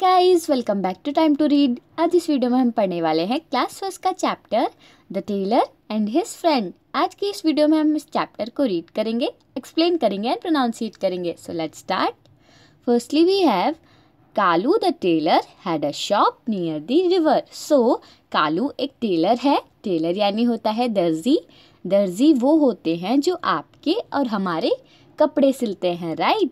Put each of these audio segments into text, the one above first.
Guys welcome back to time to read आज इस video में हम पढ़ने वाले हैं क्लास फर्स्ट का chapter the tailor and his friend आज की इस वीडियो में हम इस चैप्टर को रीड करेंगे एक्सप्लेन करेंगे एंड प्रोनाउंसिएट करेंगे so let start firstly we have Kalu the tailor had a shop near the river so Kalu एक टेलर है टेलर यानी होता है दर्जी दर्जी वो होते हैं जो आपके और हमारे कपड़े सिलते हैं राइट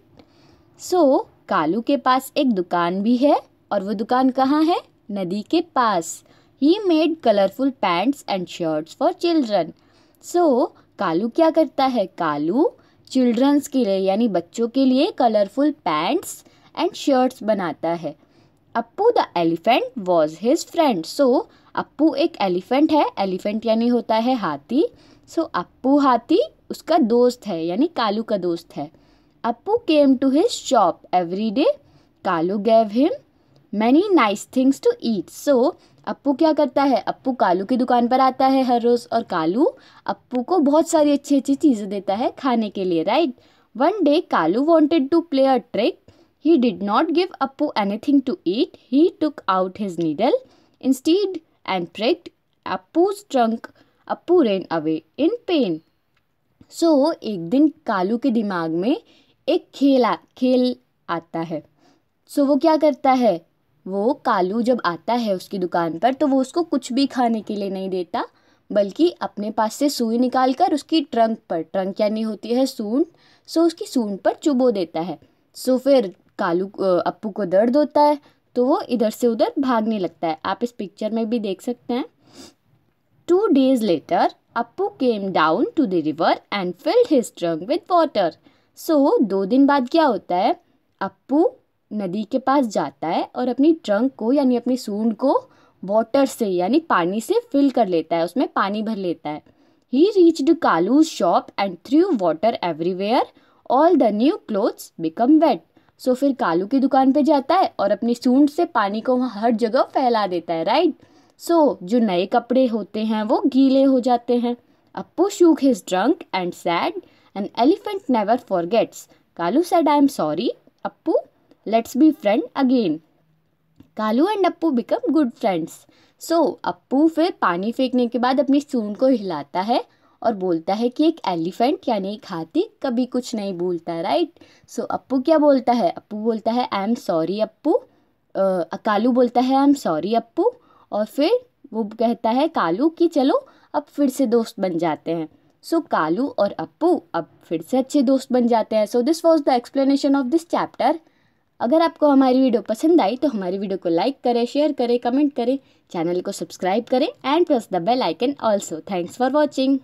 सो so, कालू के पास एक दुकान भी है और वो दुकान कहाँ है नदी के पास ही made colourful pants and shirts for children so Kalu क्या करता है कालू चिल्ड्रंस के लिए यानी बच्चों के लिए कलरफुल पैंट्स एंड शर्ट्स बनाता है Appu the elephant was his friend so Appu एक एलिफेंट है एलिफेंट यानी होता है हाथी सो so, अप्पू हाथी उसका दोस्त है यानी कालू का दोस्त है Appu came to his shop every day Kalu gave him many nice things to eat so Appu क्या करता है अप्पू कालू की दुकान पर आता है हर रोज़ और कालू अप्पू को बहुत सारी अच्छी अच्छी चीज़ें देता है खाने के लिए right one day Kalu wanted to play a trick he did not give Appu anything to eat he took out his needle instead and tricked Appu's trunk Appu ran away in pain so एक दिन कालू के दिमाग में एक खेल आ खेल आता है सो वो क्या करता है वो कालू जब आता है उसकी दुकान पर तो वो उसको कुछ भी खाने के लिए नहीं देता बल्कि अपने पास से सुई निकाल कर उसकी ट्रंक पर ट्रंक यानी होती है सूंड सो उसकी सूंड पर चुबो देता है सो फिर कालू अप्पू को दर्द होता है तो वो इधर से उधर भागने लगता है आप इस पिक्चर में भी देख सकते हैं two days later Appu came down to the river and filled his trunk with water so दो दिन बाद क्या होता है अप्पू नदी के पास जाता है और अपनी ट्रंक को यानी अपनी सूंड को वाटर से यानी पानी से फिल कर लेता है उसमें पानी भर लेता है he reached Kalu shop and threw water everywhere all the new clothes become wet so फिर कालू की दुकान पे जाता है और अपनी सूंड से पानी को वहाँ हर जगह फैला देता है राइट सो so, जो नए कपड़े होते हैं वो गीले हो जाते हैं Appu shook his trunk and said An elephant never forgets. Kalu said, I am sorry. Appu, let's be friend again. Kalu and appu become good friends so appu फिर पानी फेंकने के बाद अपनी सून को हिलाता है और बोलता है कि एक एलिफेंट यानी एक हाथी कभी कुछ नहीं बोलता राइट सो so, अप्पू क्या बोलता है अप्पू बोलता है I am sorry Appu Kalu बोलता है आई एम सॉरी अप्पू और फिर वो कहता है कालू कि चलो अब फिर से दोस्त बन जाते हैं सो so, कालू और अप्पू अब फिर से अच्छे दोस्त बन जाते हैं so this was the explanation of this chapter अगर आपको हमारी वीडियो पसंद आई तो हमारी वीडियो को लाइक करें शेयर करें कमेंट करें चैनल को सब्सक्राइब करें and press the bell icon also thanks for watching